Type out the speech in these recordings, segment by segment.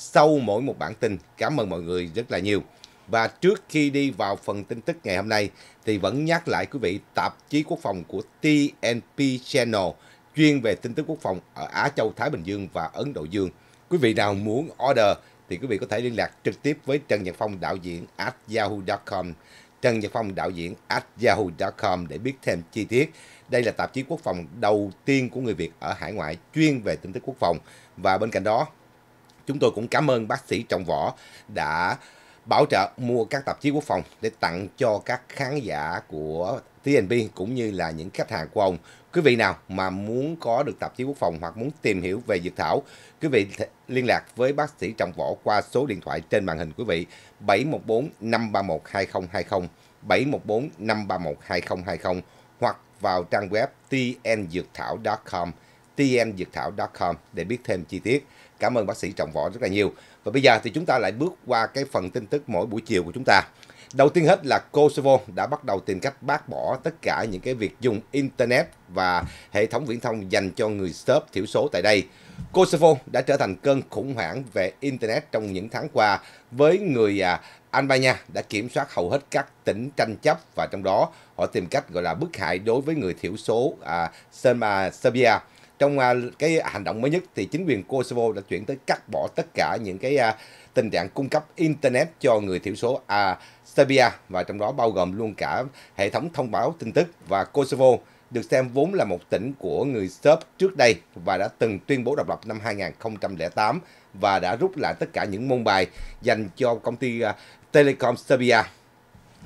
sau mỗi một bản tin. Cảm ơn mọi người rất là nhiều. Và trước khi đi vào phần tin tức ngày hôm nay thì vẫn nhắc lại quý vị tạp chí quốc phòng của TNP Channel chuyên về tin tức quốc phòng ở Á Châu, Thái Bình Dương và Ấn Độ Dương. Quý vị nào muốn order thì quý vị có thể liên lạc trực tiếp với Trần Nhật Phong đạo diễn at yahoo.com Trần Nhật Phong đạo diễn at yahoo.com để biết thêm chi tiết. Đây là tạp chí quốc phòng đầu tiên của người Việt ở hải ngoại chuyên về tin tức quốc phòng và bên cạnh đó Chúng tôi cũng cảm ơn bác sĩ Trọng Võ đã bảo trợ mua các tạp chí quốc phòng để tặng cho các khán giả của TNB cũng như là những khách hàng của ông. Quý vị nào mà muốn có được tạp chí quốc phòng hoặc muốn tìm hiểu về dược thảo, quý vị liên lạc với bác sĩ Trọng Võ qua số điện thoại trên màn hình quý vị 714 531 2020 714 531 2020 hoặc vào trang web tnduoc com tnduoc com để biết thêm chi tiết. Cảm ơn bác sĩ Trọng Võ rất là nhiều. Và bây giờ thì chúng ta lại bước qua cái phần tin tức mỗi buổi chiều của chúng ta. Đầu tiên hết là Kosovo đã bắt đầu tìm cách bác bỏ tất cả những cái việc dùng Internet và hệ thống viễn thông dành cho người Serb thiểu số tại đây. Kosovo đã trở thành cơn khủng hoảng về Internet trong những tháng qua với người à, Albania đã kiểm soát hầu hết các tỉnh tranh chấp và trong đó họ tìm cách gọi là bức hại đối với người thiểu số à, Serbia trong à, cái hành động mới nhất thì chính quyền Kosovo đã chuyển tới cắt bỏ tất cả những cái à, tình trạng cung cấp internet cho người thiểu số à, Serbia và trong đó bao gồm luôn cả hệ thống thông báo tin tức và Kosovo được xem vốn là một tỉnh của người Serb trước đây và đã từng tuyên bố độc lập năm 2008 và đã rút lại tất cả những môn bài dành cho công ty à, Telecom Serbia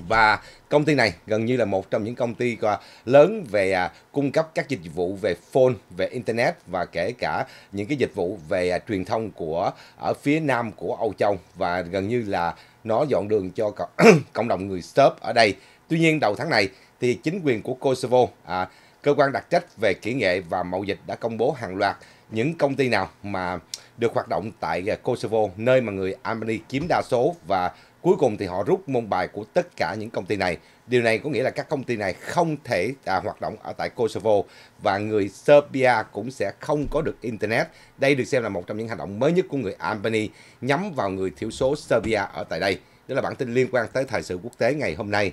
và công ty này gần như là một trong những công ty à, lớn về à, cung cấp các dịch vụ về phone, về internet và kể cả những cái dịch vụ về à, truyền thông của ở phía nam của Âu Châu và gần như là nó dọn đường cho cộng đồng người Serb ở đây. Tuy nhiên đầu tháng này thì chính quyền của Kosovo, à, cơ quan đặc trách về kỹ nghệ và mậu dịch đã công bố hàng loạt những công ty nào mà được hoạt động tại Kosovo, nơi mà người Albany chiếm đa số và Cuối cùng thì họ rút môn bài của tất cả những công ty này. Điều này có nghĩa là các công ty này không thể à, hoạt động ở tại Kosovo và người Serbia cũng sẽ không có được Internet. Đây được xem là một trong những hành động mới nhất của người Albany nhắm vào người thiểu số Serbia ở tại đây. Đó là bản tin liên quan tới thời sự quốc tế ngày hôm nay.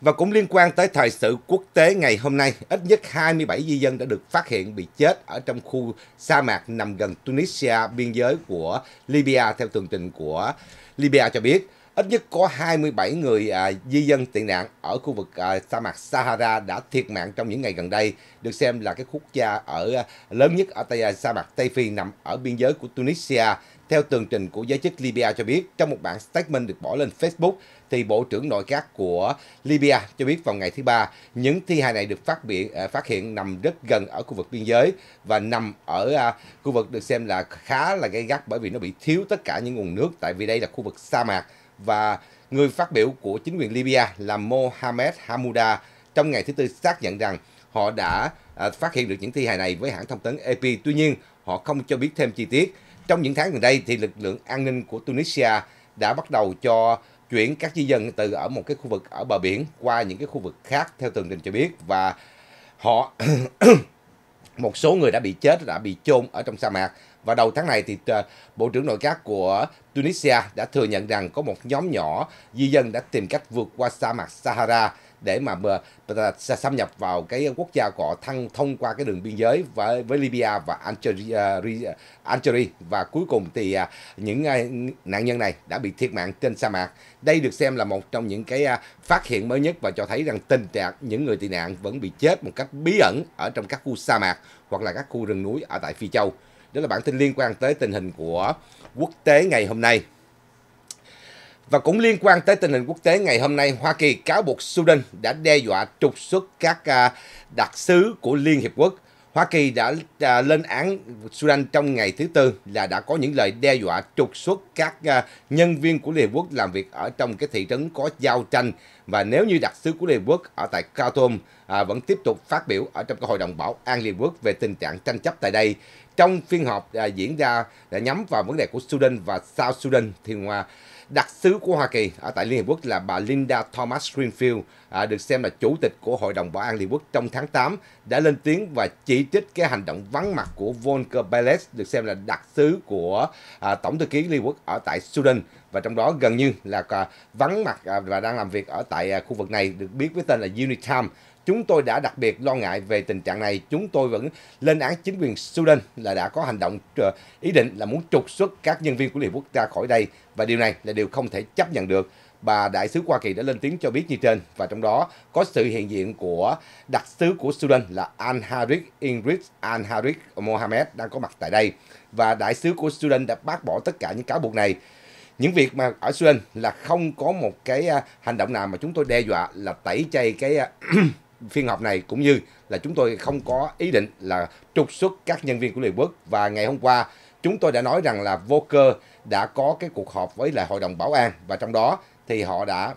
Và cũng liên quan tới thời sự quốc tế ngày hôm nay, ít nhất 27 di dân đã được phát hiện bị chết ở trong khu sa mạc nằm gần Tunisia, biên giới của Libya theo tường trình của Libya cho biết ít nhất có 27 người à, di dân tị nạn ở khu vực à, sa mạc Sahara đã thiệt mạng trong những ngày gần đây, được xem là cái quốc gia ở à, lớn nhất ở tây à, sa mạc Tây Phi nằm ở biên giới của Tunisia. Theo tường trình của giới chức Libya cho biết, trong một bản statement được bỏ lên Facebook, thì Bộ trưởng Nội các của Libya cho biết vào ngày thứ Ba, những thi hài này được phát biện à, phát hiện nằm rất gần ở khu vực biên giới và nằm ở à, khu vực được xem là khá là gay gắt bởi vì nó bị thiếu tất cả những nguồn nước tại vì đây là khu vực sa mạc và người phát biểu của chính quyền Libya là Mohamed Hamouda trong ngày thứ Tư xác nhận rằng họ đã à, phát hiện được những thi hài này với hãng thông tấn AP. Tuy nhiên, họ không cho biết thêm chi tiết. Trong những tháng gần đây, thì lực lượng an ninh của Tunisia đã bắt đầu cho chuyển các di dân từ ở một cái khu vực ở bờ biển qua những cái khu vực khác theo tường trình cho biết và họ một số người đã bị chết đã bị chôn ở trong sa mạc và đầu tháng này thì ờ, bộ trưởng nội các của Tunisia đã thừa nhận rằng có một nhóm nhỏ di dân đã tìm cách vượt qua sa mạc Sahara để mà, xâm nhập vào cái quốc gia của thăng thông qua cái đường biên giới với, với Libya và Algeria, à, à, Algeria và cuối cùng thì à, những nạn nhân này đã bị thiệt mạng trên sa mạc. Đây được xem là một trong những cái phát hiện mới nhất và cho thấy rằng tình trạng những người tị nạn vẫn bị chết một cách bí ẩn ở trong các khu sa mạc hoặc là các khu rừng núi ở tại Phi Châu. Đó là bản tin liên quan tới tình hình của quốc tế ngày hôm nay. Và cũng liên quan tới tình hình quốc tế ngày hôm nay, Hoa Kỳ cáo buộc Sudan đã đe dọa trục xuất các à, đặc sứ của Liên Hiệp Quốc. Hoa Kỳ đã à, lên án Sudan trong ngày thứ Tư là đã có những lời đe dọa trục xuất các à, nhân viên của Liên Hợp Quốc làm việc ở trong cái thị trấn có giao tranh. Và nếu như đặc sứ của Liên Hợp Quốc ở tại Khartoum vẫn tiếp tục phát biểu ở trong cái Hội đồng Bảo an Liên Hợp Quốc về tình trạng tranh chấp tại đây, trong phiên họp diễn ra đã nhắm vào vấn đề của Sudan và South Sudan thì ngoài đặc sứ của Hoa Kỳ ở tại Liên Hiệp Quốc là bà Linda Thomas Greenfield, à, được xem là chủ tịch của Hội đồng Bảo an Liên Hiệp Quốc trong tháng 8, đã lên tiếng và chỉ trích cái hành động vắng mặt của Volker Perez, được xem là đặc sứ của à, Tổng thư ký Liên Hiệp Quốc ở tại Sudan và trong đó gần như là à, vắng mặt à, và đang làm việc ở tại à, khu vực này được biết với tên là Unitam. Chúng tôi đã đặc biệt lo ngại về tình trạng này. Chúng tôi vẫn lên án chính quyền Sudan là đã có hành động ờ, ý định là muốn trục xuất các nhân viên của Liên Quốc ra khỏi đây và điều này là điều không thể chấp nhận được. Bà đại sứ Hoa Kỳ đã lên tiếng cho biết như trên và trong đó có sự hiện diện của đặc sứ của Sudan là Al Harik Ingrid Al Harik Mohamed đang có mặt tại đây và đại sứ của Sudan đã bác bỏ tất cả những cáo buộc này những việc mà ở Sudan là không có một cái à, hành động nào mà chúng tôi đe dọa là tẩy chay cái à, phiên họp này cũng như là chúng tôi không có ý định là trục xuất các nhân viên của Liên Quốc và ngày hôm qua chúng tôi đã nói rằng là Vô Volker đã có cái cuộc họp với lại Hội đồng Bảo an và trong đó thì họ đã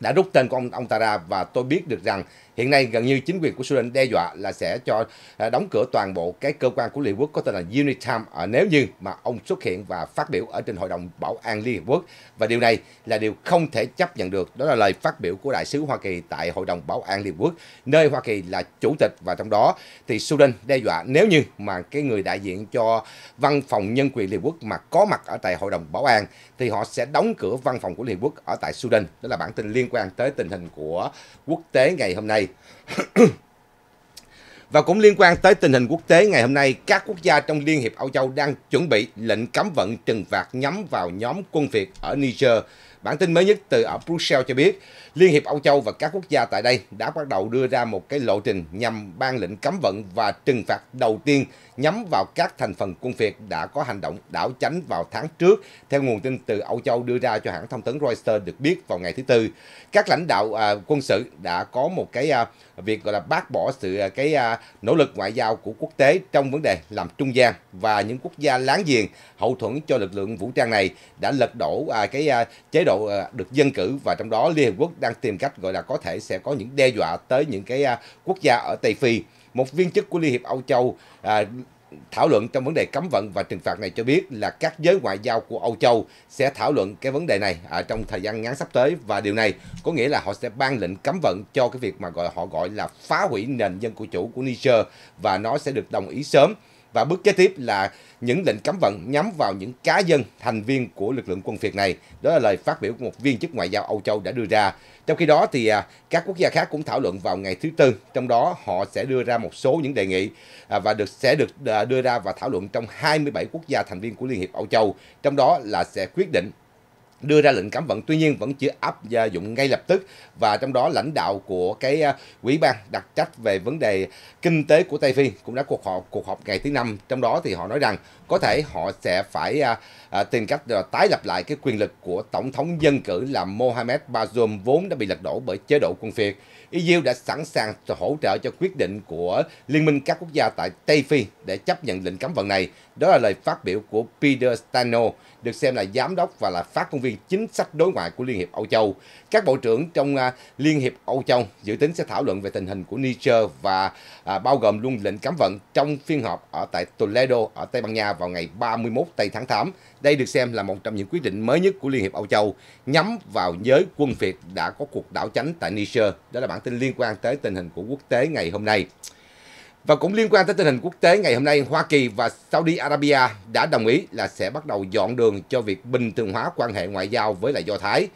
đã rút tên của ông ông ta ra và tôi biết được rằng Hiện nay gần như chính quyền của Sudan đe dọa là sẽ cho à, đóng cửa toàn bộ cái cơ quan của Liên Hợp Quốc có tên là UNITAM à, nếu như mà ông xuất hiện và phát biểu ở trên Hội đồng Bảo an Liên Hợp Quốc. Và điều này là điều không thể chấp nhận được. Đó là lời phát biểu của Đại sứ Hoa Kỳ tại Hội đồng Bảo an Liên Hợp Quốc, nơi Hoa Kỳ là chủ tịch và trong đó thì Sudan đe dọa nếu như mà cái người đại diện cho văn phòng nhân quyền Liên Hợp Quốc mà có mặt ở tại Hội đồng Bảo an thì họ sẽ đóng cửa văn phòng của Liên Hợp Quốc ở tại Sudan. Đó là bản tin liên quan tới tình hình của quốc tế ngày hôm nay. Và cũng liên quan tới tình hình quốc tế ngày hôm nay, các quốc gia trong Liên hiệp Âu Châu đang chuẩn bị lệnh cấm vận trừng phạt nhắm vào nhóm quân Việt ở Niger Bản tin mới nhất từ ở Brussels cho biết, Liên hiệp Âu Châu và các quốc gia tại đây đã bắt đầu đưa ra một cái lộ trình nhằm ban lệnh cấm vận và trừng phạt đầu tiên nhắm vào các thành phần quân phiệt đã có hành động đảo chánh vào tháng trước, theo nguồn tin từ Âu Châu đưa ra cho hãng thông tấn Reuters được biết vào ngày thứ Tư. Các lãnh đạo à, quân sự đã có một cái à, việc gọi là bác bỏ sự à, cái à, nỗ lực ngoại giao của quốc tế trong vấn đề làm trung gian và những quốc gia láng giềng hậu thuẫn cho lực lượng vũ trang này đã lật đổ à, cái à, chế độ độ à, được dân cử và trong đó Liên Hợp Quốc đang tìm cách gọi là có thể sẽ có những đe dọa tới những cái à, quốc gia ở Tây Phi. Một viên chức của Liên hiệp Âu Châu à, thảo luận trong vấn đề cấm vận và trừng phạt này cho biết là các giới ngoại giao của Âu Châu sẽ thảo luận cái vấn đề này ở à, trong thời gian ngắn sắp tới và điều này có nghĩa là họ sẽ ban lệnh cấm vận cho cái việc mà gọi họ gọi là phá hủy nền dân của chủ của Niger và nó sẽ được đồng ý sớm. Và bước kế tiếp là những lệnh cấm vận nhắm vào những cá dân thành viên của lực lượng quân phiệt này. Đó là lời phát biểu của một viên chức ngoại giao Âu Châu đã đưa ra. Trong khi đó thì à, các quốc gia khác cũng thảo luận vào ngày thứ tư, trong đó họ sẽ đưa ra một số những đề nghị à, và được sẽ được à, đưa ra và thảo luận trong 27 quốc gia thành viên của Liên hiệp Âu Châu, trong đó là sẽ quyết định đưa ra lệnh cấm vận tuy nhiên vẫn chưa áp dụng ngay lập tức và trong đó lãnh đạo của cái à, quỹ ban đặc trách về vấn đề kinh tế của Tây Phi cũng đã cuộc họp cuộc họp ngày thứ năm trong đó thì họ nói rằng có thể họ sẽ phải à, à, tìm cách tái lập lại cái quyền lực của tổng thống dân cử là Mohamed Bazoum vốn đã bị lật đổ bởi chế độ quân phiệt EU đã sẵn sàng hỗ trợ cho quyết định của Liên minh các quốc gia tại Tây Phi để chấp nhận lệnh cấm vận này. Đó là lời phát biểu của Peter Stano, được xem là giám đốc và là phát ngôn viên chính sách đối ngoại của Liên hiệp Âu Châu. Các bộ trưởng trong à, Liên hiệp Âu Châu dự tính sẽ thảo luận về tình hình của Niger và à, bao gồm luôn lệnh cấm vận trong phiên họp ở tại Toledo ở Tây Ban Nha vào ngày 31 tây tháng 8. Đây được xem là một trong những quyết định mới nhất của Liên hiệp Âu Châu nhắm vào giới quân Việt đã có cuộc đảo chánh tại Niger. Đó là bản tin liên quan tới tình hình của quốc tế ngày hôm nay. Và cũng liên quan tới tình hình quốc tế ngày hôm nay, Hoa Kỳ và Saudi Arabia đã đồng ý là sẽ bắt đầu dọn đường cho việc bình thường hóa quan hệ ngoại giao với lại Do Thái.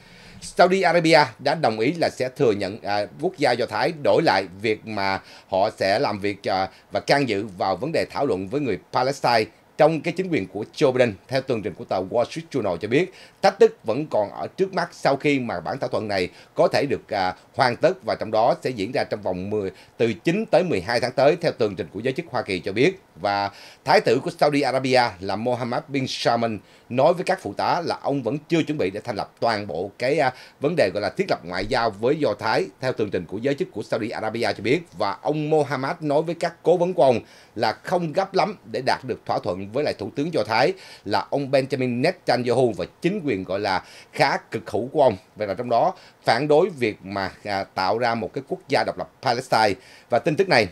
Saudi Arabia đã đồng ý là sẽ thừa nhận à, quốc gia Do Thái đổi lại việc mà họ sẽ làm việc à, và can dự vào vấn đề thảo luận với người Palestine trong cái chính quyền của Joe Biden. Theo tường trình của tờ Wall Street Journal cho biết, thách thức vẫn còn ở trước mắt sau khi mà bản thỏa thuận này có thể được à, hoàn tất và trong đó sẽ diễn ra trong vòng 10 từ 9 tới 12 tháng tới theo tường trình của giới chức Hoa Kỳ cho biết. Và thái tử của Saudi Arabia là Mohammed bin Salman nói với các phụ tá là ông vẫn chưa chuẩn bị để thành lập toàn bộ cái à, vấn đề gọi là thiết lập ngoại giao với Do Thái theo tường trình của giới chức của Saudi Arabia cho biết và ông Mohammed nói với các cố vấn của ông là không gấp lắm để đạt được thỏa thuận với lại thủ tướng Do Thái là ông Benjamin Netanyahu và chính quyền gọi là khá cực hữu của ông vậy là trong đó phản đối việc mà à, tạo ra một cái quốc gia độc lập Palestine và tin tức này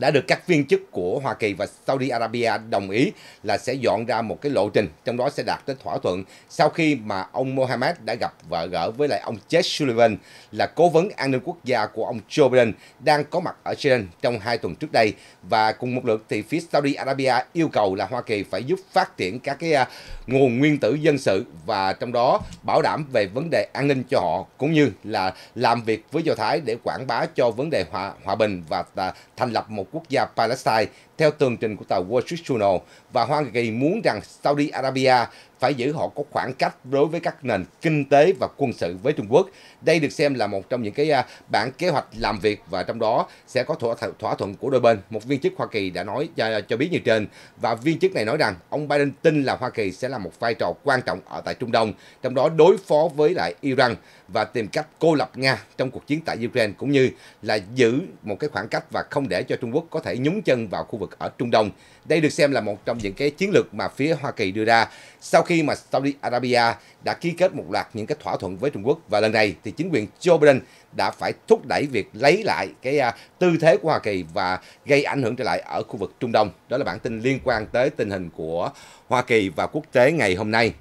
đã được các viên chức của Hoa Kỳ và Saudi Arabia đồng ý là sẽ dọn ra một cái lộ trình trong đó sẽ đạt tới thỏa thuận sau khi mà ông Mohammed đã gặp vợ gỡ với lại ông Jake Sullivan là cố vấn an ninh quốc gia của ông Joe Biden đang có mặt ở Jordan trong hai tuần trước đây và cùng một lượt thì phía Saudi Arabia yêu cầu là Hoa Kỳ phải giúp phát triển các cái à, nguồn nguyên tử dân sự và trong đó bảo đảm về vấn đề an ninh cho họ cũng như là làm việc với Do Thái để quảng bá cho vấn đề hòa, hòa bình và à, thành lập một quốc gia Palestine theo tường trình của tàu Wall Street Journal và Hoa Kỳ muốn rằng Saudi Arabia phải giữ họ có khoảng cách đối với các nền kinh tế và quân sự với Trung Quốc. Đây được xem là một trong những cái à, bản kế hoạch làm việc và trong đó sẽ có thỏa, thỏa thuận của đôi bên. Một viên chức Hoa Kỳ đã nói cho, à, cho biết như trên và viên chức này nói rằng ông Biden tin là Hoa Kỳ sẽ là một vai trò quan trọng ở tại Trung Đông, trong đó đối phó với lại Iran và tìm cách cô lập Nga trong cuộc chiến tại Ukraine cũng như là giữ một cái khoảng cách và không để cho Trung Quốc có thể nhúng chân vào khu vực ở Trung Đông. Đây được xem là một trong những cái chiến lược mà phía Hoa Kỳ đưa ra. Sau khi khi mà Saudi Arabia đã ký kết một loạt những cái thỏa thuận với Trung Quốc và lần này thì chính quyền Joe Biden đã phải thúc đẩy việc lấy lại cái à, tư thế của Hoa Kỳ và gây ảnh hưởng trở lại ở khu vực Trung Đông. Đó là bản tin liên quan tới tình hình của Hoa Kỳ và quốc tế ngày hôm nay.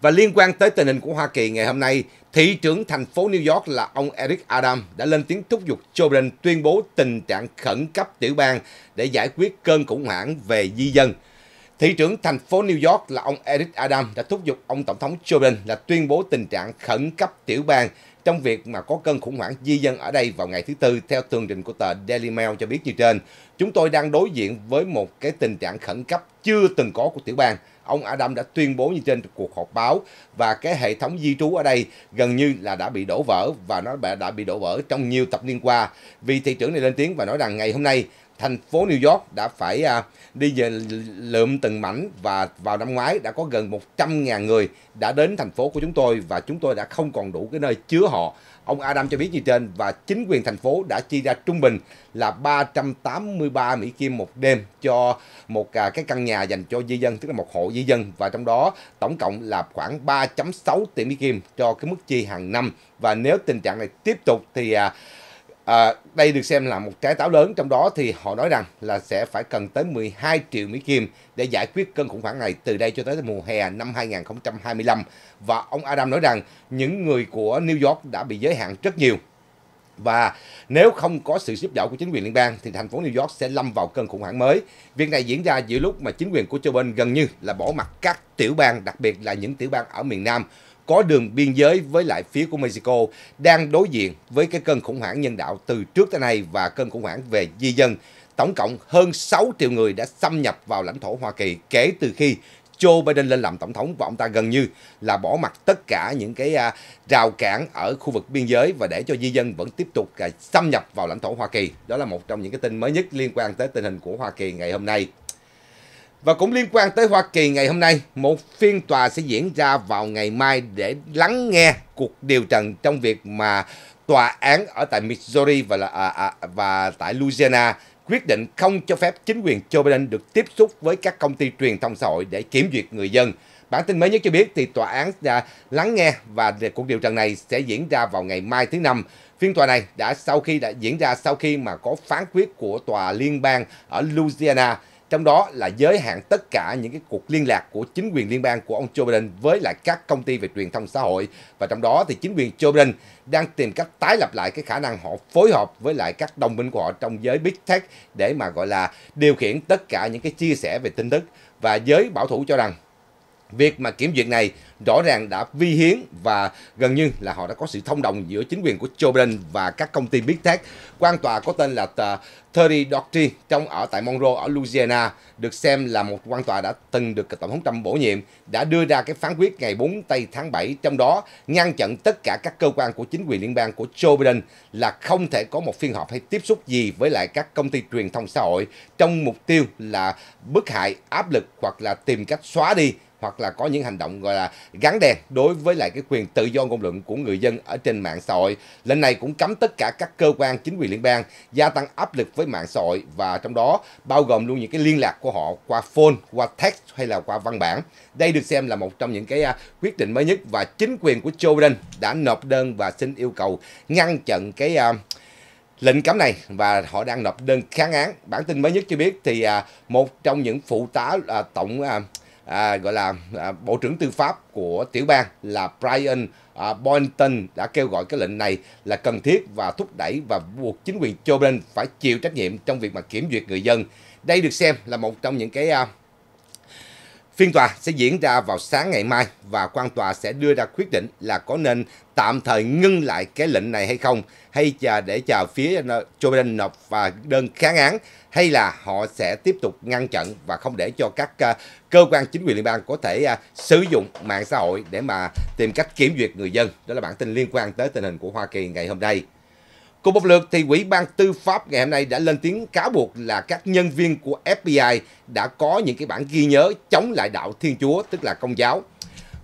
Và liên quan tới tình hình của Hoa Kỳ ngày hôm nay, thị trưởng thành phố New York là ông Eric Adams đã lên tiếng thúc giục Joe Biden tuyên bố tình trạng khẩn cấp tiểu bang để giải quyết cơn khủng hoảng về di dân. Thị trưởng thành phố New York là ông Eric Adams đã thúc giục ông Tổng thống Joe Biden là tuyên bố tình trạng khẩn cấp tiểu bang trong việc mà có cơn khủng hoảng di dân ở đây vào ngày thứ Tư theo tường trình của tờ Daily Mail cho biết như trên. Chúng tôi đang đối diện với một cái tình trạng khẩn cấp chưa từng có của tiểu bang. Ông Adam đã tuyên bố như trên cuộc họp báo và cái hệ thống di trú ở đây gần như là đã bị đổ vỡ và nó đã bị đổ vỡ trong nhiều thập niên qua. Vì thị trưởng này lên tiếng và nói rằng ngày hôm nay thành phố New York đã phải à, đi về lượm từng mảnh và vào năm ngoái đã có gần 100.000 người đã đến thành phố của chúng tôi và chúng tôi đã không còn đủ cái nơi chứa họ. Ông Adam cho biết như trên và chính quyền thành phố đã chi ra trung bình là 383 Mỹ Kim một đêm cho một à, cái căn nhà dành cho di dân, tức là một hộ di dân và trong đó tổng cộng là khoảng 3.6 tỷ Mỹ Kim cho cái mức chi hàng năm và nếu tình trạng này tiếp tục thì à, À, đây được xem là một trái táo lớn, trong đó thì họ nói rằng là sẽ phải cần tới 12 triệu Mỹ Kim để giải quyết cơn khủng hoảng này từ đây cho tới mùa hè năm 2025. Và ông Adam nói rằng những người của New York đã bị giới hạn rất nhiều và nếu không có sự giúp đỡ của chính quyền liên bang thì thành phố New York sẽ lâm vào cơn khủng hoảng mới. Việc này diễn ra giữa lúc mà chính quyền của Joe Biden gần như là bỏ mặt các tiểu bang, đặc biệt là những tiểu bang ở miền Nam có đường biên giới với lại phía của Mexico đang đối diện với cái cơn khủng hoảng nhân đạo từ trước tới nay và cơn khủng hoảng về di dân. Tổng cộng hơn 6 triệu người đã xâm nhập vào lãnh thổ Hoa Kỳ kể từ khi Joe Biden lên làm tổng thống và ông ta gần như là bỏ mặt tất cả những cái à, rào cản ở khu vực biên giới và để cho di dân vẫn tiếp tục à, xâm nhập vào lãnh thổ Hoa Kỳ. Đó là một trong những cái tin mới nhất liên quan tới tình hình của Hoa Kỳ ngày hôm nay. Và cũng liên quan tới Hoa Kỳ ngày hôm nay, một phiên tòa sẽ diễn ra vào ngày mai để lắng nghe cuộc điều trần trong việc mà tòa án ở tại Missouri và là, à, à, và tại Louisiana quyết định không cho phép chính quyền Joe Biden được tiếp xúc với các công ty truyền thông xã hội để kiểm duyệt người dân. Bản tin mới nhất cho biết thì tòa án đã lắng nghe và cuộc điều trần này sẽ diễn ra vào ngày mai thứ năm. Phiên tòa này đã sau khi đã diễn ra sau khi mà có phán quyết của tòa liên bang ở Louisiana trong đó là giới hạn tất cả những cái cuộc liên lạc của chính quyền liên bang của ông Joe Biden với lại các công ty về truyền thông xã hội. Và trong đó thì chính quyền Joe Biden đang tìm cách tái lập lại cái khả năng họ phối hợp với lại các đồng minh của họ trong giới Big Tech để mà gọi là điều khiển tất cả những cái chia sẻ về tin tức. Và giới bảo thủ cho rằng Việc mà kiểm duyệt này rõ ràng đã vi hiến và gần như là họ đã có sự thông đồng giữa chính quyền của Joe Biden và các công ty Big Tech. Quan tòa có tên là Terry Doherty trong ở tại Monroe ở Louisiana được xem là một quan tòa đã từng được Tổng thống Trump bổ nhiệm đã đưa ra cái phán quyết ngày 4 tây tháng 7 trong đó ngăn chặn tất cả các cơ quan của chính quyền liên bang của Joe Biden là không thể có một phiên họp hay tiếp xúc gì với lại các công ty truyền thông xã hội trong mục tiêu là bức hại, áp lực hoặc là tìm cách xóa đi hoặc là có những hành động gọi là gắn đèn đối với lại cái quyền tự do ngôn luận của người dân ở trên mạng xã hội. Lệnh này cũng cấm tất cả các cơ quan chính quyền liên bang gia tăng áp lực với mạng xã hội và trong đó bao gồm luôn những cái liên lạc của họ qua phone, qua text hay là qua văn bản. Đây được xem là một trong những cái à, quyết định mới nhất và chính quyền của Joe Biden đã nộp đơn và xin yêu cầu ngăn chặn cái à, lệnh cấm này và họ đang nộp đơn kháng án. Bản tin mới nhất cho biết thì à, một trong những phụ tá tổng à, gọi là à, bộ trưởng tư pháp của tiểu bang là Brian à, Boynton đã kêu gọi cái lệnh này là cần thiết và thúc đẩy và buộc chính quyền Joe Biden phải chịu trách nhiệm trong việc mà kiểm duyệt người dân. Đây được xem là một trong những cái à, Phiên tòa sẽ diễn ra vào sáng ngày mai và quan tòa sẽ đưa ra quyết định là có nên tạm thời ngưng lại cái lệnh này hay không hay chờ để chờ phía à, Joe Biden nộp và đơn kháng án hay là họ sẽ tiếp tục ngăn chặn và không để cho các ờ, cơ quan chính quyền liên bang có thể ờ, sử dụng mạng xã hội để mà tìm cách kiểm duyệt người dân. Đó là bản tin liên quan tới tình hình của Hoa Kỳ ngày hôm nay. Cùng một lượt thì Ủy ban Tư pháp ngày hôm nay đã lên tiếng cáo buộc là các nhân viên của FBI đã có những cái bản ghi nhớ chống lại đạo Thiên Chúa, tức là công giáo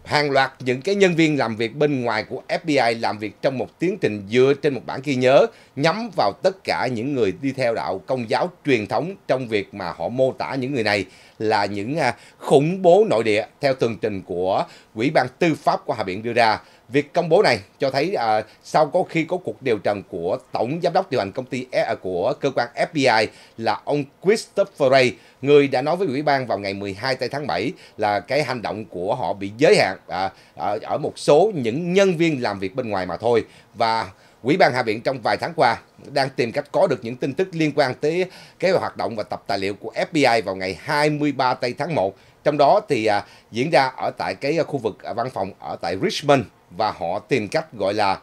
hàng loạt những cái nhân viên làm việc bên ngoài của FBI làm việc trong một tiến trình dựa trên một bản ghi nhớ nhắm vào tất cả những người đi theo đạo công giáo truyền thống trong việc mà họ mô tả những người này là những à, khủng bố nội địa theo tường trình của Ủy ban Tư pháp của Hạ viện đưa ra. Việc công bố này cho thấy à, sau có khi có cuộc điều trần của tổng giám đốc điều hành công ty à, của cơ quan FBI là ông Christopher Ray, người đã nói với ủy ban vào ngày 12 tháng 7 là cái hành động của họ bị giới hạn à, ở, ở một số những nhân viên làm việc bên ngoài mà thôi và Ủy ban Hạ viện trong vài tháng qua đang tìm cách có được những tin tức liên quan tới cái hoạt động và tập tài liệu của FBI vào ngày 23 tây tháng 1. Trong đó thì à, diễn ra ở tại cái khu vực à, văn phòng ở tại Richmond và họ tìm cách gọi là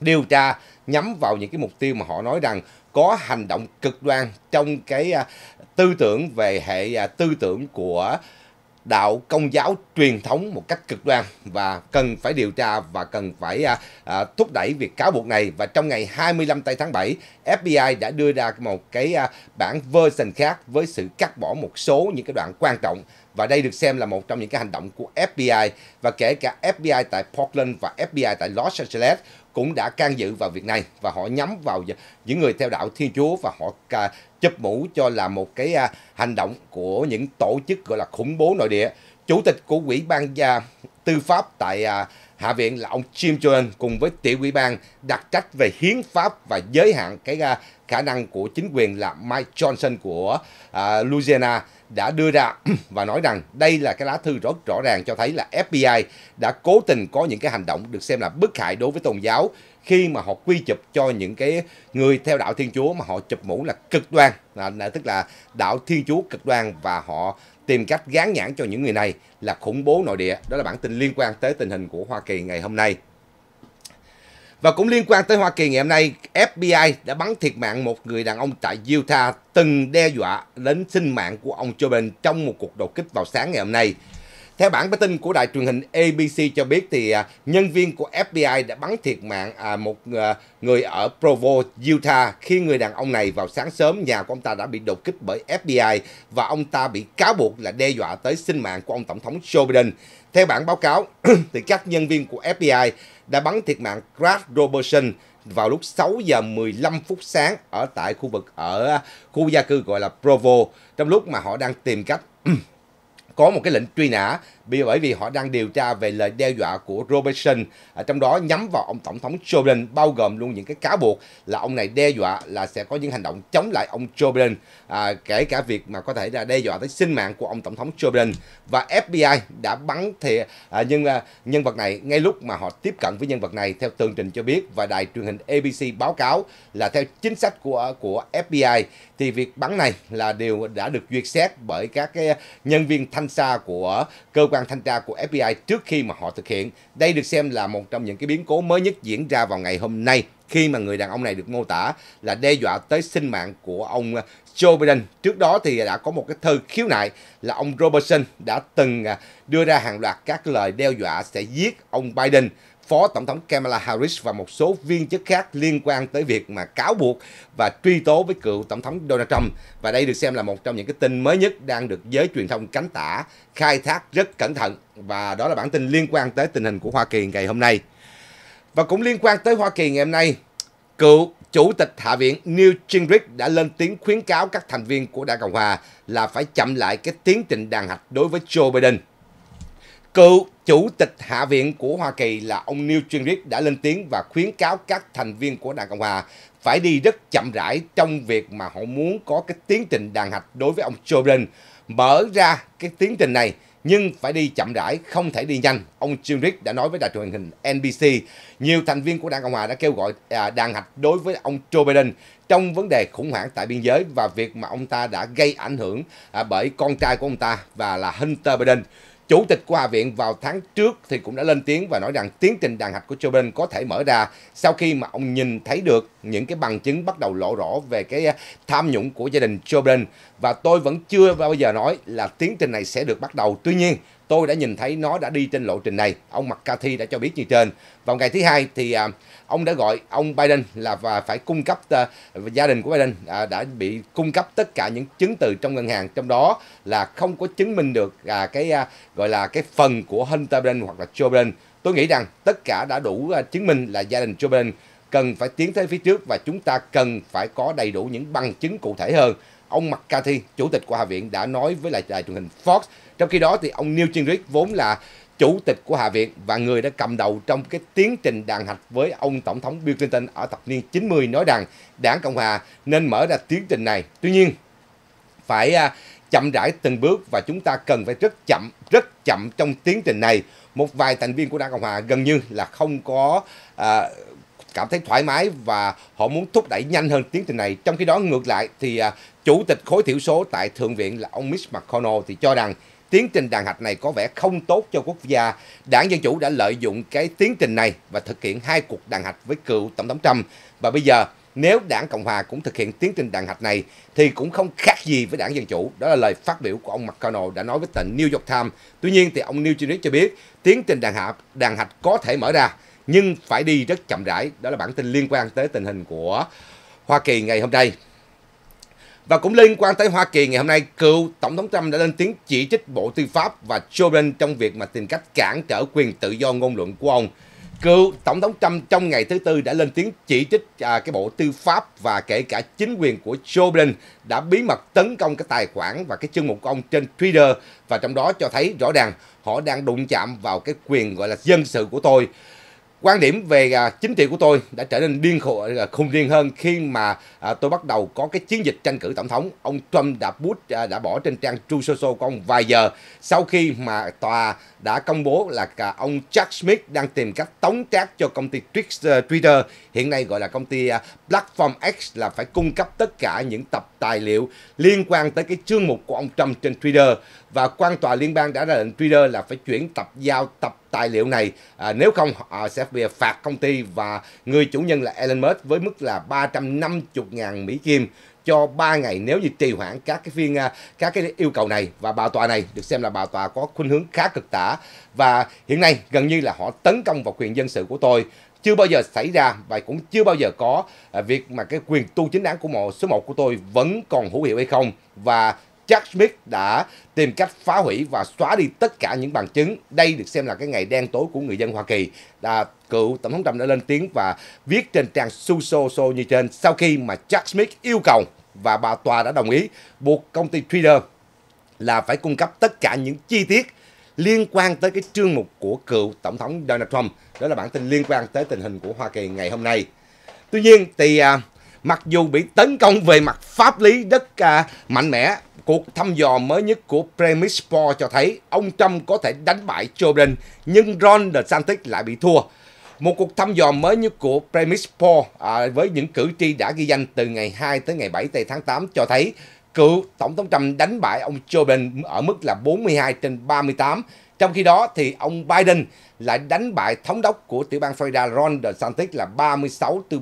điều tra nhắm vào những cái mục tiêu mà họ nói rằng có hành động cực đoan trong cái à, tư tưởng về hệ à, tư tưởng của đạo công giáo truyền thống một cách cực đoan và cần phải điều tra và cần phải à, à, thúc đẩy việc cáo buộc này và trong ngày 25 tây tháng 7 FBI đã đưa ra một cái à, bản version khác với sự cắt bỏ một số những cái đoạn quan trọng và đây được xem là một trong những cái hành động của FBI và kể cả FBI tại Portland và FBI tại Los Angeles cũng đã can dự vào việc này và họ nhắm vào những người theo đạo Thiên Chúa và họ chụp mũ cho là một cái à, hành động của những tổ chức gọi là khủng bố nội địa. Chủ tịch của Ủy ban gia tư pháp tại à, Hạ viện là ông Jim Jordan cùng với tiểu ủy ban đặc trách về hiến pháp và giới hạn cái à, khả năng của chính quyền là Mike Johnson của Louisiana đã đưa ra và nói rằng đây là cái lá thư rất rõ ràng cho thấy là FBI đã cố tình có những cái hành động được xem là bức hại đối với tôn giáo khi mà họ quy chụp cho những cái người theo đạo Thiên Chúa mà họ chụp mũ là cực đoan, à, là, tức là đạo Thiên Chúa cực đoan và họ tìm cách gán nhãn cho những người này là khủng bố nội địa. Đó là bản tin liên quan tới tình hình của Hoa Kỳ ngày hôm nay. Và cũng liên quan tới Hoa Kỳ ngày hôm nay, FBI đã bắn thiệt mạng một người đàn ông tại Utah từng đe dọa đến sinh mạng của ông Joe Biden trong một cuộc đột kích vào sáng ngày hôm nay. Theo bản tin của đài truyền hình ABC cho biết thì à, nhân viên của FBI đã bắn thiệt mạng à, một à, người ở Provo, Utah khi người đàn ông này vào sáng sớm nhà của ông ta đã bị đột kích bởi FBI và ông ta bị cáo buộc là đe dọa tới sinh mạng của ông Tổng thống Joe Biden. Theo bản báo cáo, thì các nhân viên của FBI đã bắn thiệt mạng Grant Robertson vào lúc 6 giờ 15 phút sáng ở tại khu vực ở khu gia cư gọi là Provo trong lúc mà họ đang tìm cách có một cái lệnh truy nã vì bởi vì họ đang điều tra về lời đe dọa của Robertson à, trong đó nhắm vào ông tổng thống Joe Biden bao gồm luôn những cái cáo buộc là ông này đe dọa là sẽ có những hành động chống lại ông Joe Biden à, kể cả việc mà có thể là đe dọa tới sinh mạng của ông tổng thống Joe Biden và FBI đã bắn thì à, nhân à, nhân vật này ngay lúc mà họ tiếp cận với nhân vật này theo tường trình cho biết và đài truyền hình ABC báo cáo là theo chính sách của của FBI thì việc bắn này là điều đã được duyệt xét bởi các cái nhân viên thanh tra của cơ quan quan thanh tra của FBI trước khi mà họ thực hiện. Đây được xem là một trong những cái biến cố mới nhất diễn ra vào ngày hôm nay khi mà người đàn ông này được mô tả là đe dọa tới sinh mạng của ông ờ, Joe Biden. Trước đó thì đã có một cái thư khiếu nại là ông Robertson đã từng ờ, đưa ra hàng loạt các lời đe dọa sẽ giết ông Biden Phó Tổng thống Kamala Harris và một số viên chức khác liên quan tới việc mà cáo buộc và truy tố với cựu Tổng thống Donald Trump. Và đây được xem là một trong những cái tin mới nhất đang được giới truyền thông cánh tả khai thác rất cẩn thận. Và đó là bản tin liên quan tới tình hình của Hoa Kỳ ngày hôm nay. Và cũng liên quan tới Hoa Kỳ ngày hôm nay, cựu Chủ tịch Hạ viện Newt Gingrich đã lên tiếng khuyến cáo các thành viên của Đảng Cộng Hòa là phải chậm lại cái tiến trình đàn hạch đối với Joe Biden. Cựu chủ tịch Hạ viện của Hoa Kỳ là ông Newt Gingrich đã lên tiếng và khuyến cáo các thành viên của Đảng Cộng Hòa phải đi rất chậm rãi trong việc mà họ muốn có cái tiến trình đàn hạch đối với ông Joe Biden. Mở ra cái tiến trình này nhưng phải đi chậm rãi, không thể đi nhanh. Ông Gingrich đã nói với đài truyền hình NBC, nhiều thành viên của Đảng Cộng Hòa đã kêu gọi à, đàn hạch đối với ông Joe Biden trong vấn đề khủng hoảng tại biên giới và việc mà ông ta đã gây ảnh hưởng à, bởi con trai của ông ta và là Hunter Biden. Chủ tịch của Hạ viện vào tháng trước thì cũng đã lên tiếng và nói rằng tiến trình đàn hạch của Joe Biden có thể mở ra sau khi mà ông nhìn thấy được những cái bằng chứng bắt đầu lộ rõ về cái à, tham nhũng của gia đình Joe Biden. Và tôi vẫn chưa bao giờ nói là tiến trình này sẽ được bắt đầu. Tuy nhiên, tôi đã nhìn thấy nó đã đi trên lộ trình này. Ông McCarthy đã cho biết như trên. Vào ngày thứ hai thì à, ông đã gọi ông Biden là và phải cung cấp à, gia đình của Biden à, đã bị cung cấp tất cả những chứng từ trong ngân hàng trong đó là không có chứng minh được à, cái à, gọi là cái phần của Hunter Biden hoặc là Joe Biden. Tôi nghĩ rằng tất cả đã đủ à, chứng minh là gia đình Joe Biden cần phải tiến tới phía trước và chúng ta cần phải có đầy đủ những bằng chứng cụ thể hơn. Ông McCarthy, chủ tịch của Hạ viện đã nói với lại đài truyền hình Fox trong khi đó thì ông Newt Gingrich vốn là chủ tịch của Hạ viện và người đã cầm đầu trong cái tiến trình đàn hạch với ông Tổng thống Bill Clinton ở thập niên 90 nói rằng đảng Cộng Hòa nên mở ra tiến trình này. Tuy nhiên, phải à, chậm rãi từng bước và chúng ta cần phải rất chậm, rất chậm trong tiến trình này. Một vài thành viên của đảng Cộng Hòa gần như là không có à, cảm thấy thoải mái và họ muốn thúc đẩy nhanh hơn tiến trình này. Trong khi đó ngược lại thì à, chủ tịch khối thiểu số tại Thượng viện là ông Mitch McConnell thì cho rằng tiến trình đàn hạch này có vẻ không tốt cho quốc gia. Đảng Dân Chủ đã lợi dụng cái tiến trình này và thực hiện hai cuộc đàn hạch với cựu Tổng thống Trump. Và bây giờ nếu đảng Cộng Hòa cũng thực hiện tiến trình đàn hạch này thì cũng không khác gì với đảng Dân Chủ. Đó là lời phát biểu của ông McConnell đã nói với tờ New York Times. Tuy nhiên thì ông New Newton cho biết tiến trình đàn hạch, đàn hạch có thể mở ra nhưng phải đi rất chậm rãi. Đó là bản tin liên quan tới tình hình của Hoa Kỳ ngày hôm nay. Và cũng liên quan tới Hoa Kỳ ngày hôm nay, cựu Tổng thống Trump đã lên tiếng chỉ trích Bộ Tư pháp và Joe Biden trong việc mà tìm cách cản trở quyền tự do ngôn luận của ông. Cựu Tổng thống Trump trong ngày thứ Tư đã lên tiếng chỉ trích à, cái Bộ Tư pháp và kể cả chính quyền của Joe Biden đã bí mật tấn công cái tài khoản và cái chương mục của ông trên Twitter và trong đó cho thấy rõ ràng họ đang đụng chạm vào cái quyền gọi là dân sự của tôi quan điểm về à, chính trị của tôi đã trở nên điên khổ à, khùng điên hơn khi mà à, tôi bắt đầu có cái chiến dịch tranh cử tổng thống ông Trump đã bút đã bỏ trên trang True Social của ông vài giờ sau khi mà tòa đã công bố là cả ông Jack Smith đang tìm cách tống trác cho công ty ờ, Twitter hiện nay gọi là công ty Platform X là phải cung cấp tất cả những tập tài liệu liên quan tới cái chương mục của ông Trump trên Twitter và quan tòa liên bang đã ra lệnh Twitter là phải chuyển tập giao tập tài liệu này. À, nếu không, à, sẽ bị phạt công ty và người chủ nhân là Elon Musk với mức là 350.000 Mỹ Kim cho 3 ngày nếu như trì hoãn các cái phiên à, các cái yêu cầu này và bà tòa này được xem là bà tòa có khuynh hướng khá cực tả và hiện nay gần như là họ tấn công vào quyền dân sự của tôi chưa bao giờ xảy ra và cũng chưa bao giờ có à, việc mà cái quyền tu chính đáng của mộ số 1 của tôi vẫn còn hữu hiệu hay không và Jack Smith đã tìm cách phá hủy và xóa đi tất cả những bằng chứng. Đây được xem là cái ngày đen tối của người dân Hoa Kỳ. À, cựu Tổng thống Trump đã lên tiếng và viết trên trang Susoso như trên sau khi mà Jack Smith yêu cầu và bà tòa đã đồng ý buộc công ty Twitter là phải cung cấp tất cả những chi tiết liên quan tới cái chương mục của cựu Tổng thống Donald Trump. Đó là bản tin liên quan tới tình hình của Hoa Kỳ ngày hôm nay. Tuy nhiên thì... À, mặc dù bị tấn công về mặt pháp lý rất uh, mạnh mẽ. Cuộc thăm dò mới nhất của Premier Sport cho thấy ông Trump có thể đánh bại Joe Biden, nhưng Ron DeSantis lại bị thua. Một cuộc thăm dò mới nhất của Premier Sport à, với những cử tri đã ghi danh từ ngày 2 tới ngày 7 tây tháng 8 cho thấy cựu Tổng thống Trump đánh bại ông Joe Biden ở mức là 42 trên 38. Trong khi đó thì ông Biden lại đánh bại thống đốc của tiểu bang Florida Ron DeSantis là 36 từ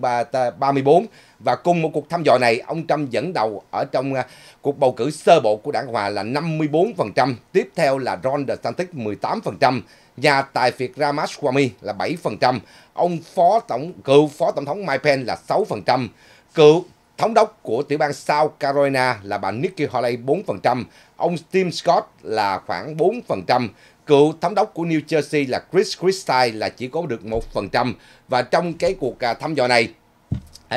34. Và cùng một cuộc thăm dò này, ông Trump dẫn đầu ở trong à, cuộc bầu cử sơ bộ của đảng Hòa là 54%, tiếp theo là Ron DeSantis 18%, nhà tài phiệt Ramaswamy là 7%, ông phó tổng cựu phó tổng thống Mike Pence là 6%, cựu thống đốc của tiểu bang South Carolina là bà Nikki Haley 4%, ông Tim Scott là khoảng 4%, cựu thống đốc của New Jersey là Chris Christie là chỉ có được 1% và trong cái cuộc à, thăm dò này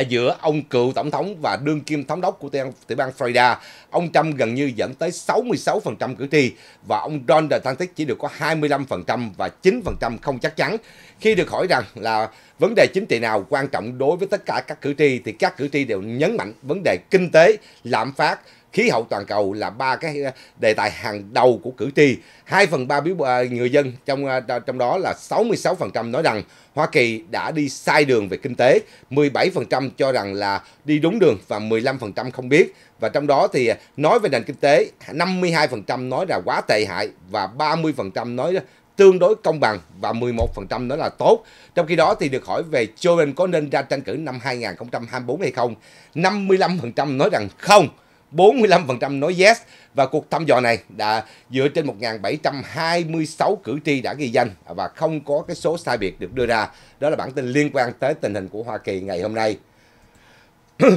giữa ông cựu tổng thống và đương kim thống đốc của tiểu bang Florida. Ông Trump gần như dẫn tới 66% cử tri và ông Donald Trump chỉ được có 25% và 9% không chắc chắn. Khi được hỏi rằng là vấn đề chính trị nào quan trọng đối với tất cả các cử tri thì các cử tri đều nhấn mạnh vấn đề kinh tế, lạm phát, khí hậu toàn cầu là ba cái ờ, đề tài hàng đầu của cử tri. 2 phần 3 biểu ờ, người dân trong ờ, trong đó là 66% nói rằng Hoa Kỳ đã đi sai đường về kinh tế, 17% cho rằng là đi đúng đường và 15% không biết. Và trong đó thì nói về nền kinh tế, 52% nói là quá tệ hại và 30% nói tương đối công bằng và 11% nói là tốt. Trong khi đó thì được hỏi về Joe Biden có nên ra tranh cử năm 2024 hay không? 55% nói rằng không 45% nói yes và cuộc thăm dò này đã dựa trên 1.726 cử tri đã ghi danh và không có cái số sai biệt được đưa ra. Đó là bản tin liên quan tới tình hình của Hoa Kỳ ngày hôm nay.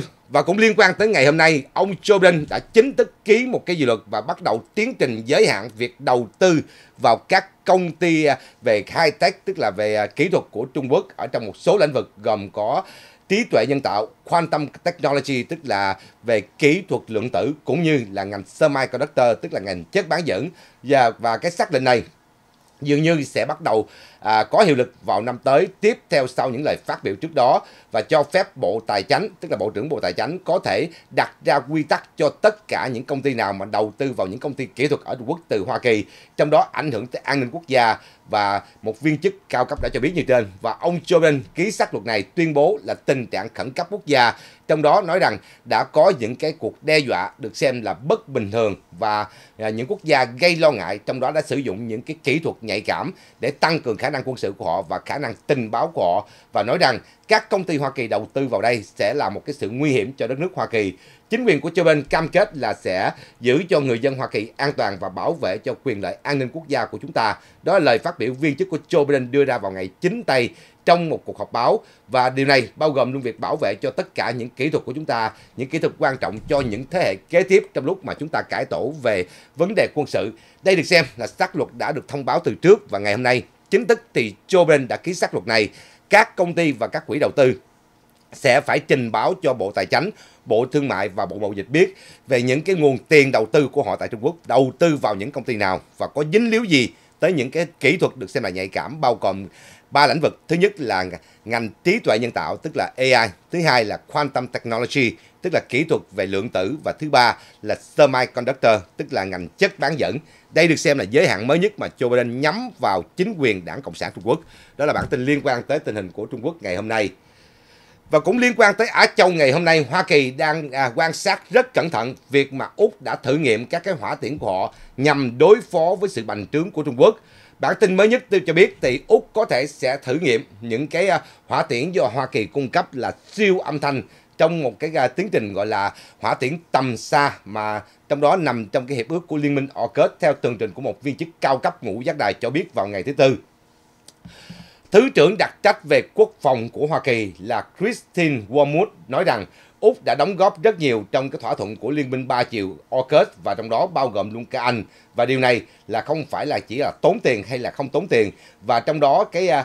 và cũng liên quan tới ngày hôm nay, ông Joe Biden đã chính thức ký một cái dự luật và bắt đầu tiến trình giới hạn việc đầu tư vào các công ty à, về high tech tức là về à, kỹ thuật của Trung Quốc ở trong một số lĩnh vực gồm có trí tuệ nhân tạo, quantum technology tức là về kỹ thuật lượng tử cũng như là ngành semiconductor tức là ngành chất bán dẫn và và cái xác định này dường như sẽ bắt đầu à, có hiệu lực vào năm tới tiếp theo sau những lời phát biểu trước đó và cho phép Bộ Tài chánh, tức là Bộ trưởng Bộ Tài chánh có thể đặt ra quy tắc cho tất cả những công ty nào mà đầu tư vào những công ty kỹ thuật ở Trung Quốc từ Hoa Kỳ, trong đó ảnh hưởng tới an ninh quốc gia và một viên chức cao cấp đã cho biết như trên và ông Joe Biden ký xác luật này tuyên bố là tình trạng khẩn cấp quốc gia trong đó nói rằng đã có những cái cuộc đe dọa được xem là bất bình thường và à, những quốc gia gây lo ngại trong đó đã sử dụng những cái kỹ thuật nhạy cảm để tăng cường khả năng quân sự của họ và khả năng tình báo của họ và nói rằng các công ty Hoa Kỳ đầu tư vào đây sẽ là một cái sự nguy hiểm cho đất nước Hoa Kỳ. Chính quyền của Joe Biden cam kết là sẽ giữ cho người dân Hoa Kỳ an toàn và bảo vệ cho quyền lợi an ninh quốc gia của chúng ta. Đó là lời phát biểu viên chức của Joe Biden đưa ra vào ngày 9 tây trong một cuộc họp báo và điều này bao gồm luôn việc bảo vệ cho tất cả những kỹ thuật của chúng ta, những kỹ thuật quan trọng cho những thế hệ kế tiếp trong lúc mà chúng ta cải tổ về vấn đề quân sự. Đây được xem là xác luật đã được thông báo từ trước và ngày hôm nay chính thức thì Joe Biden đã ký xác luật này. Các công ty và các quỹ đầu tư sẽ phải trình báo cho Bộ Tài chánh, Bộ Thương mại và Bộ Mậu dịch biết về những cái nguồn tiền đầu tư của họ tại Trung Quốc, đầu tư vào những công ty nào và có dính líu gì tới những cái kỹ thuật được xem là nhạy cảm bao gồm ba lĩnh vực. Thứ nhất là ngành trí tuệ nhân tạo tức là AI, thứ hai là quantum technology tức là kỹ thuật về lượng tử và thứ ba là semiconductor tức là ngành chất bán dẫn. Đây được xem là giới hạn mới nhất mà Joe Biden nhắm vào chính quyền Đảng Cộng sản Trung Quốc. Đó là bản tin liên quan tới tình hình của Trung Quốc ngày hôm nay. Và cũng liên quan tới Á Châu ngày hôm nay, Hoa Kỳ đang à, quan sát rất cẩn thận việc mà Úc đã thử nghiệm các cái hỏa tiễn của họ nhằm đối phó với sự bành trướng của Trung Quốc. Bản tin mới nhất tôi cho biết thì Úc có thể sẽ thử nghiệm những cái à, hỏa tiễn do Hoa Kỳ cung cấp là siêu âm thanh trong một cái à, tiến trình gọi là hỏa tiễn tầm xa mà trong đó nằm trong cái hiệp ước của Liên minh AUKUS theo tường trình của một viên chức cao cấp ngũ giác đài cho biết vào ngày thứ Tư. Thứ trưởng đặc trách về quốc phòng của Hoa Kỳ là Christine Wormuth nói rằng Úc đã đóng góp rất nhiều trong cái thỏa thuận của Liên minh 3 chiều AUKUS và trong đó bao gồm luôn cả Anh. Và điều này là không phải là chỉ là tốn tiền hay là không tốn tiền. Và trong đó cái à,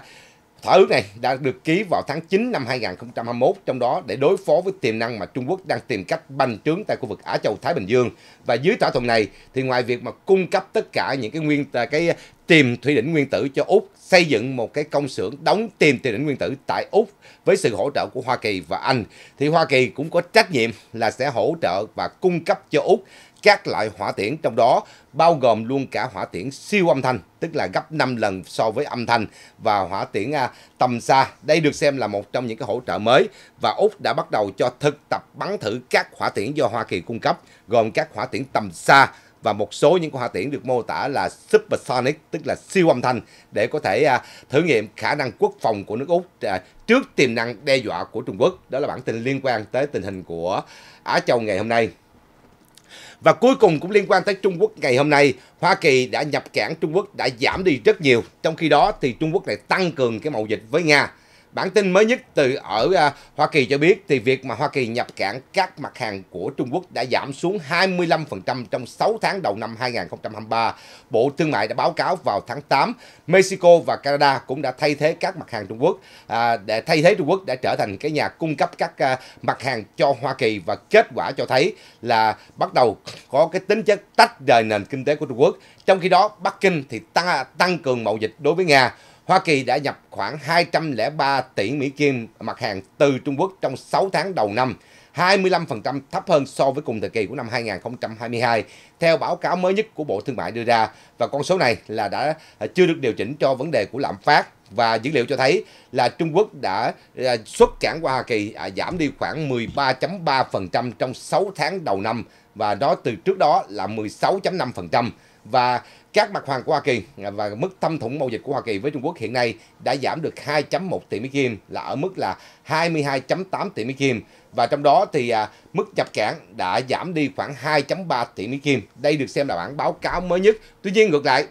Thỏa ước này đã được ký vào tháng 9 năm 2021, trong đó để đối phó với tiềm năng mà Trung Quốc đang tìm cách bành trướng tại khu vực Á Châu Thái Bình Dương. Và dưới thỏa thuận này thì ngoài việc mà cung cấp tất cả những cái nguyên à, cái tìm thủy đỉnh nguyên tử cho Úc, xây dựng một cái công xưởng đóng tìm thủy đỉnh nguyên tử tại Úc với sự hỗ trợ của Hoa Kỳ và Anh thì Hoa Kỳ cũng có trách nhiệm là sẽ hỗ trợ và cung cấp cho Úc các loại hỏa tiễn trong đó bao gồm luôn cả hỏa tiễn siêu âm thanh tức là gấp 5 lần so với âm thanh và hỏa tiễn à, tầm xa đây được xem là một trong những cái hỗ trợ mới và Úc đã bắt đầu cho thực tập bắn thử các hỏa tiễn do Hoa Kỳ cung cấp gồm các hỏa tiễn tầm xa và một số những hỏa tiễn được mô tả là supersonic tức là siêu âm thanh để có thể à, thử nghiệm khả năng quốc phòng của nước Úc à, trước tiềm năng đe dọa của Trung Quốc đó là bản tin liên quan tới tình hình của Á Châu ngày hôm nay và cuối cùng cũng liên quan tới Trung Quốc ngày hôm nay, Hoa Kỳ đã nhập cảng Trung Quốc đã giảm đi rất nhiều. Trong khi đó thì Trung Quốc lại tăng cường cái mậu dịch với Nga. Bản tin mới nhất từ ở à, Hoa Kỳ cho biết thì việc mà Hoa Kỳ nhập cảng các mặt hàng của Trung Quốc đã giảm xuống 25% trong 6 tháng đầu năm 2023. Bộ Thương mại đã báo cáo vào tháng 8, Mexico và Canada cũng đã thay thế các mặt hàng Trung Quốc. À, để thay thế Trung Quốc đã trở thành cái nhà cung cấp các à, mặt hàng cho Hoa Kỳ và kết quả cho thấy là bắt đầu có cái tính chất tách rời nền kinh tế của Trung Quốc. Trong khi đó, Bắc Kinh thì tăng, tăng cường mậu dịch đối với Nga. Hoa Kỳ đã nhập khoảng 203 tỷ Mỹ Kim mặt hàng từ Trung Quốc trong 6 tháng đầu năm, 25% thấp hơn so với cùng thời kỳ của năm 2022, theo báo cáo mới nhất của Bộ Thương mại đưa ra. Và con số này là đã à, chưa được điều chỉnh cho vấn đề của lạm phát. Và dữ liệu cho thấy là Trung Quốc đã à, xuất cảng qua Hoa Kỳ à, giảm đi khoảng 13.3% trong 6 tháng đầu năm và đó từ trước đó là 16.5% và các mặt hàng của Hoa Kỳ và mức thâm thủng mậu dịch của Hoa Kỳ với Trung Quốc hiện nay đã giảm được 2.1 tỷ Mỹ Kim là ở mức là 22.8 tỷ Mỹ Kim và trong đó thì à, mức nhập cảng đã giảm đi khoảng 2.3 tỷ Mỹ Kim. Đây được xem là bản báo cáo mới nhất. Tuy nhiên ngược lại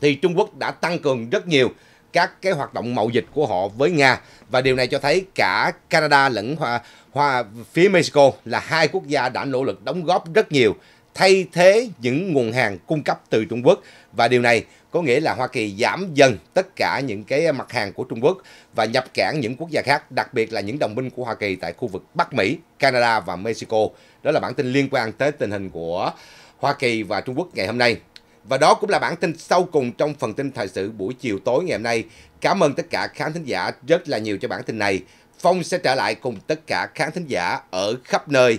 thì Trung Quốc đã tăng cường rất nhiều các cái hoạt động mậu dịch của họ với Nga và điều này cho thấy cả Canada lẫn Hoa, Hoa phía Mexico là hai quốc gia đã nỗ lực đóng góp rất nhiều thay thế những nguồn hàng cung cấp từ Trung Quốc và điều này có nghĩa là Hoa Kỳ giảm dần tất cả những cái mặt hàng của Trung Quốc và nhập cảng những quốc gia khác, đặc biệt là những đồng minh của Hoa Kỳ tại khu vực Bắc Mỹ, Canada và Mexico. Đó là bản tin liên quan tới tình hình của Hoa Kỳ và Trung Quốc ngày hôm nay. Và đó cũng là bản tin sau cùng trong phần tin thời sự buổi chiều tối ngày hôm nay. Cảm ơn tất cả khán thính giả rất là nhiều cho bản tin này. Phong sẽ trở lại cùng tất cả khán thính giả ở khắp nơi